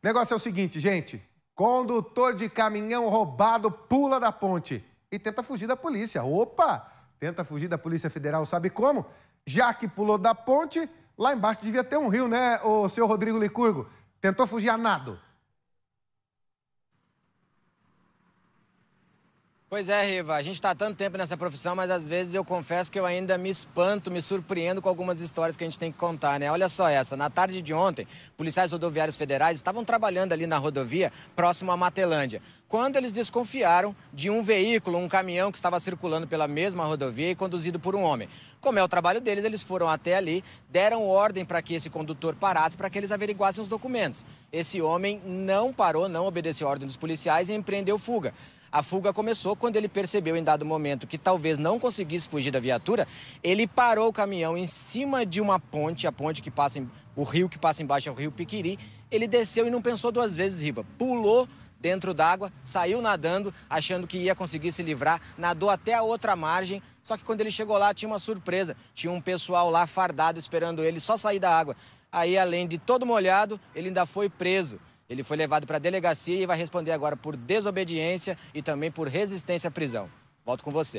O negócio é o seguinte, gente. Condutor de caminhão roubado pula da ponte e tenta fugir da polícia. Opa! Tenta fugir da Polícia Federal, sabe como? Já que pulou da ponte, lá embaixo devia ter um rio, né, o seu Rodrigo Licurgo? Tentou fugir a nado. Pois é, Riva, a gente está tanto tempo nessa profissão, mas às vezes eu confesso que eu ainda me espanto, me surpreendo com algumas histórias que a gente tem que contar, né? Olha só essa, na tarde de ontem, policiais rodoviários federais estavam trabalhando ali na rodovia próximo à Matelândia, quando eles desconfiaram de um veículo, um caminhão que estava circulando pela mesma rodovia e conduzido por um homem. Como é o trabalho deles, eles foram até ali, deram ordem para que esse condutor parasse para que eles averiguassem os documentos. Esse homem não parou, não obedeceu a ordem dos policiais e empreendeu fuga. A fuga começou quando ele percebeu em dado momento que talvez não conseguisse fugir da viatura. Ele parou o caminhão em cima de uma ponte, a ponte que passa em, o rio que passa embaixo é o rio Piquiri. Ele desceu e não pensou duas vezes, Riva. Pulou dentro d'água, saiu nadando, achando que ia conseguir se livrar, nadou até a outra margem. Só que quando ele chegou lá, tinha uma surpresa. Tinha um pessoal lá fardado esperando ele só sair da água. Aí, além de todo molhado, ele ainda foi preso. Ele foi levado para a delegacia e vai responder agora por desobediência e também por resistência à prisão. Volto com você.